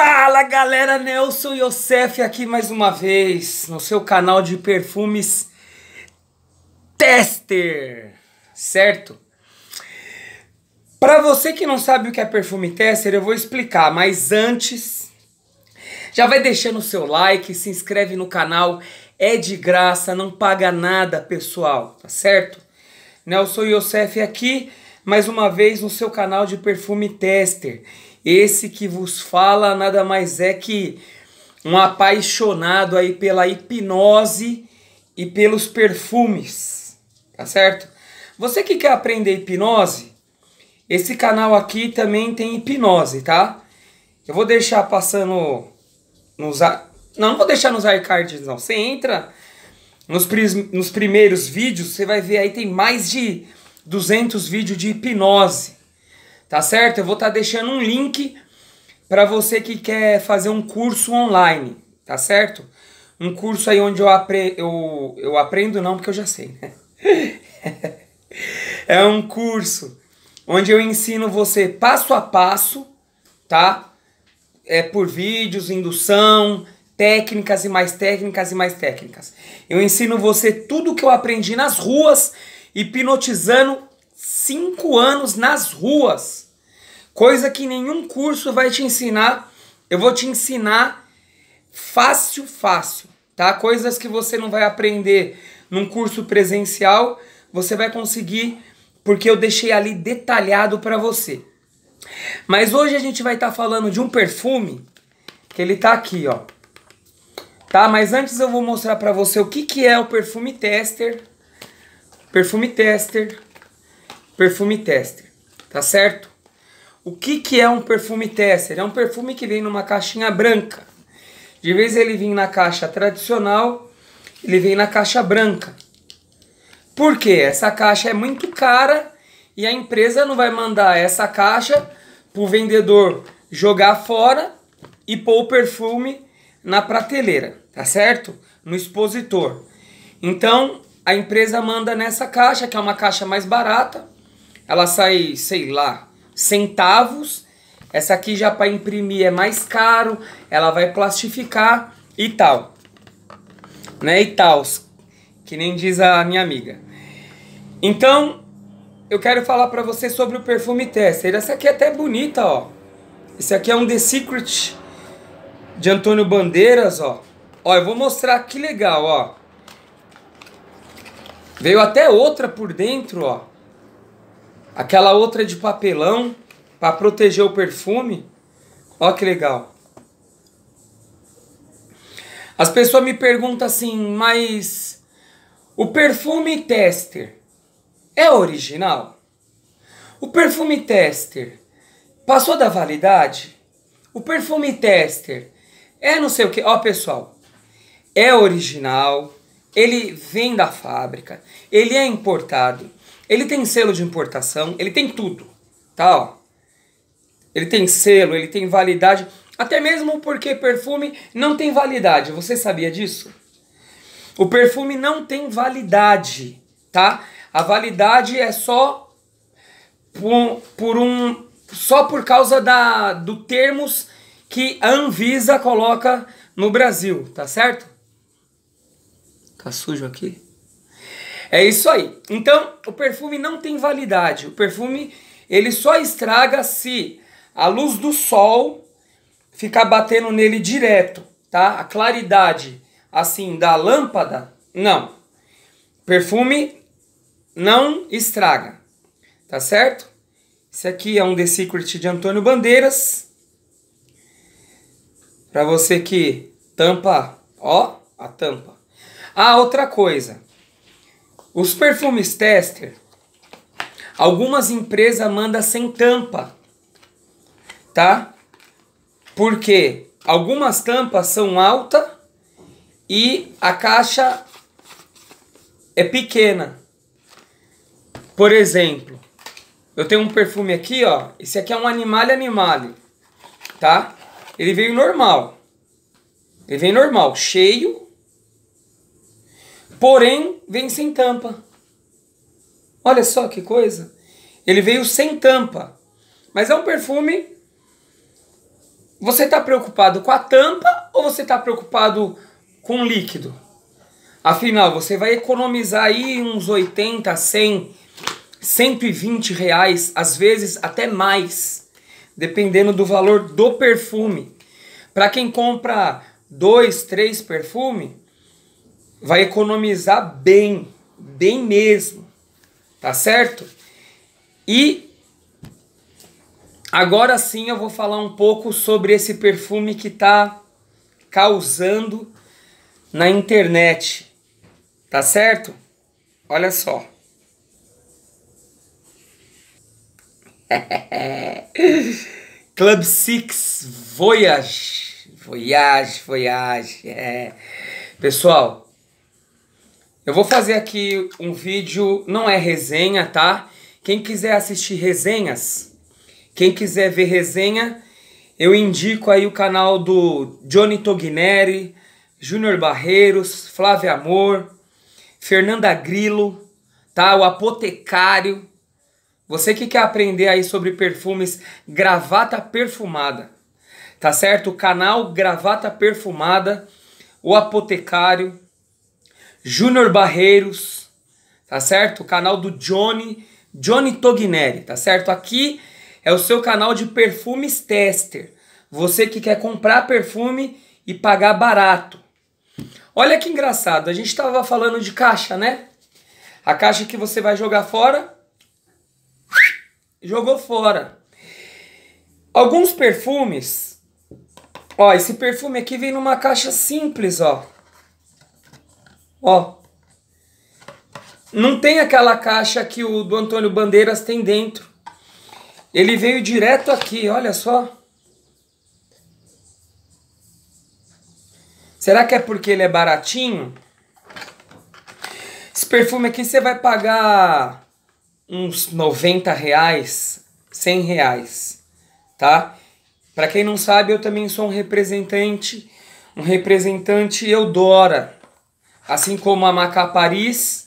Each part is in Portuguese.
Fala galera, Nelson Youssef aqui mais uma vez no seu canal de perfumes Tester, certo? Para você que não sabe o que é perfume tester, eu vou explicar, mas antes já vai deixando o seu like, se inscreve no canal, é de graça, não paga nada, pessoal, tá certo? Nelson Youssef aqui mais uma vez no seu canal de perfume tester. Esse que vos fala nada mais é que um apaixonado aí pela hipnose e pelos perfumes, tá certo? Você que quer aprender hipnose, esse canal aqui também tem hipnose, tá? Eu vou deixar passando nos não, não vou deixar nos iCards não. Você entra nos, nos primeiros vídeos, você vai ver aí tem mais de 200 vídeos de hipnose tá certo? Eu vou estar tá deixando um link para você que quer fazer um curso online, tá certo? Um curso aí onde eu, apre eu, eu aprendo, não, porque eu já sei, né? é um curso onde eu ensino você passo a passo, tá? É por vídeos, indução, técnicas e mais técnicas e mais técnicas. Eu ensino você tudo que eu aprendi nas ruas, hipnotizando cinco anos nas ruas coisa que nenhum curso vai te ensinar. Eu vou te ensinar fácil, fácil, tá? Coisas que você não vai aprender num curso presencial, você vai conseguir porque eu deixei ali detalhado para você. Mas hoje a gente vai estar tá falando de um perfume que ele tá aqui, ó. Tá? Mas antes eu vou mostrar para você o que que é o perfume tester. Perfume tester. Perfume tester. Tá certo? O que, que é um perfume Tesser? É um perfume que vem numa caixinha branca. De vez ele vem na caixa tradicional, ele vem na caixa branca. Por quê? Essa caixa é muito cara e a empresa não vai mandar essa caixa para o vendedor jogar fora e pôr o perfume na prateleira, tá certo? No expositor. Então a empresa manda nessa caixa, que é uma caixa mais barata. Ela sai, sei lá, centavos. Essa aqui já para imprimir é mais caro, ela vai plastificar e tal. Né? E tal, que nem diz a minha amiga. Então, eu quero falar para você sobre o perfume tester. Essa aqui é até bonita, ó. Esse aqui é um The Secret de Antônio Bandeiras, ó. Ó, eu vou mostrar que legal, ó. Veio até outra por dentro, ó. Aquela outra de papelão para proteger o perfume. Olha que legal. As pessoas me perguntam assim, mas o perfume tester é original? O perfume tester passou da validade? O perfume tester é não sei o que. Ó, pessoal, é original, ele vem da fábrica, ele é importado. Ele tem selo de importação, ele tem tudo, tá? Ó. Ele tem selo, ele tem validade, até mesmo porque perfume não tem validade. Você sabia disso? O perfume não tem validade, tá? A validade é só por, por um só por causa da do termos que a Anvisa coloca no Brasil, tá certo? Tá sujo aqui? É isso aí. Então, o perfume não tem validade. O perfume ele só estraga se a luz do sol ficar batendo nele direto, tá? A claridade assim da lâmpada, não. Perfume não estraga. Tá certo? Esse aqui é um The Secret de Antônio Bandeiras. Para você que tampa, ó, a tampa. Ah, outra coisa. Os perfumes tester, algumas empresas mandam sem tampa, tá? Porque algumas tampas são alta e a caixa é pequena. Por exemplo, eu tenho um perfume aqui, ó. Esse aqui é um Animale Animale, tá? Ele veio normal. Ele veio normal, cheio porém vem sem tampa. Olha só que coisa. Ele veio sem tampa. Mas é um perfume. Você está preocupado com a tampa ou você está preocupado com o líquido? Afinal, você vai economizar aí uns 80, 100, 120 reais, às vezes até mais, dependendo do valor do perfume. Para quem compra dois, três perfumes, vai economizar bem, bem mesmo, tá certo? E agora sim eu vou falar um pouco sobre esse perfume que está causando na internet, tá certo? Olha só. Club Six Voyage. Voyage, Voyage. É. Pessoal, eu vou fazer aqui um vídeo, não é resenha, tá? Quem quiser assistir resenhas, quem quiser ver resenha, eu indico aí o canal do Johnny Togneri, Júnior Barreiros, Flávio Amor, Fernanda Grilo, tá? O Apotecário. Você que quer aprender aí sobre perfumes, gravata perfumada, tá certo? O canal Gravata Perfumada, o Apotecário, Júnior Barreiros, tá certo? O canal do Johnny, Johnny Togneri, tá certo? Aqui é o seu canal de perfumes tester. Você que quer comprar perfume e pagar barato. Olha que engraçado, a gente estava falando de caixa, né? A caixa que você vai jogar fora, jogou fora. Alguns perfumes, ó, esse perfume aqui vem numa caixa simples, ó. Ó. Não tem aquela caixa que o do Antônio Bandeiras tem dentro. Ele veio direto aqui, olha só. Será que é porque ele é baratinho? Esse perfume aqui você vai pagar uns 90 reais, 100 reais, tá? Para quem não sabe, eu também sou um representante, um representante Eudora assim como a Macá Paris,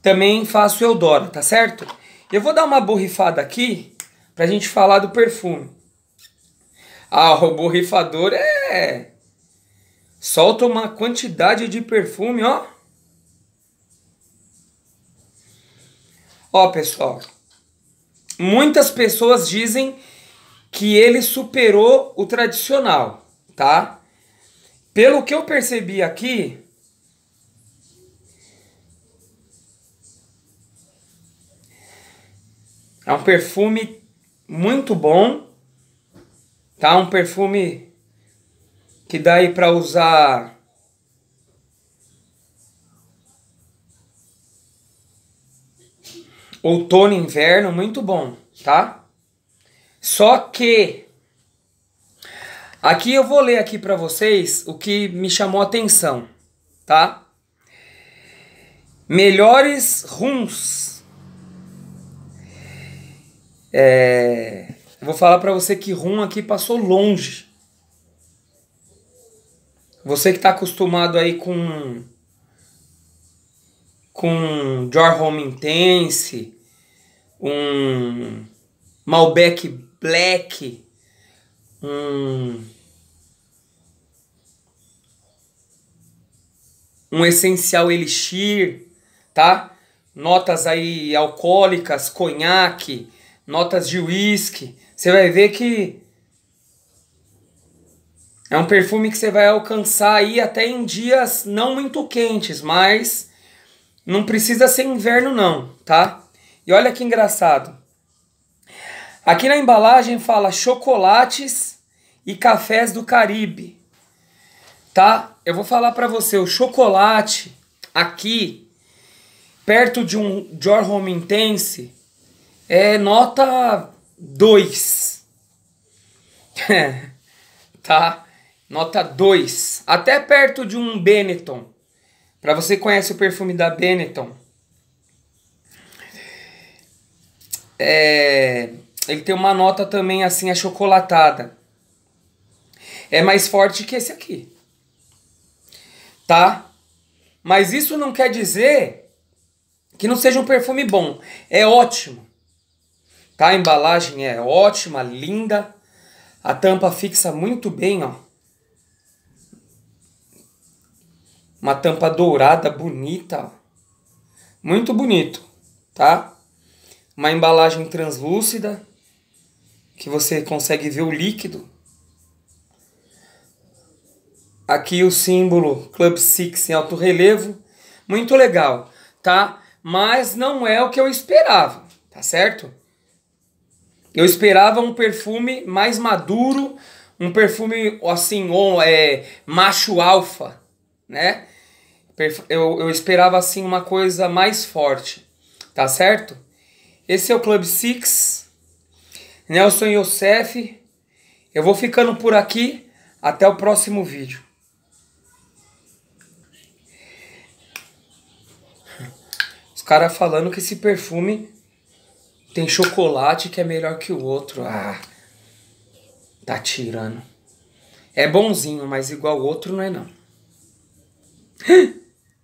também faço Eudora, tá certo? Eu vou dar uma borrifada aqui pra gente falar do perfume. Ah, o borrifador é... Solta uma quantidade de perfume, ó. Ó, pessoal. Muitas pessoas dizem que ele superou o tradicional, tá? Pelo que eu percebi aqui, É um perfume muito bom, tá? Um perfume que dá aí para usar outono, inverno, muito bom, tá? Só que aqui eu vou ler aqui para vocês o que me chamou a atenção, tá? Melhores rums é, vou falar para você que rum aqui passou longe. Você que está acostumado aí com com Jor Home Intense, um Malbec Black, um um essencial elixir, tá? Notas aí alcoólicas, conhaque, notas de uísque. Você vai ver que é um perfume que você vai alcançar aí até em dias não muito quentes, mas não precisa ser inverno não, tá? E olha que engraçado. Aqui na embalagem fala chocolates e cafés do Caribe. Tá? Eu vou falar para você, o chocolate aqui perto de um Dior Home Intense, é nota 2. É, tá? Nota 2. Até perto de um Benetton. Para você que conhece o perfume da Benetton. É, ele tem uma nota também assim achocolatada. É mais forte que esse aqui. Tá? Mas isso não quer dizer que não seja um perfume bom. É ótimo. Tá? A embalagem é ótima, linda. A tampa fixa muito bem, ó. Uma tampa dourada, bonita. ó Muito bonito, tá? Uma embalagem translúcida, que você consegue ver o líquido. Aqui o símbolo Club Six em alto relevo. Muito legal, tá? Mas não é o que eu esperava, tá certo? Eu esperava um perfume mais maduro, um perfume assim, ou, é, macho alfa, né? Eu, eu esperava assim uma coisa mais forte, tá certo? Esse é o Club Six, Nelson Youssef. Eu vou ficando por aqui, até o próximo vídeo. Os caras falando que esse perfume tem chocolate que é melhor que o outro. Ah, ah, tá tirando. É bonzinho, mas igual o outro não é não.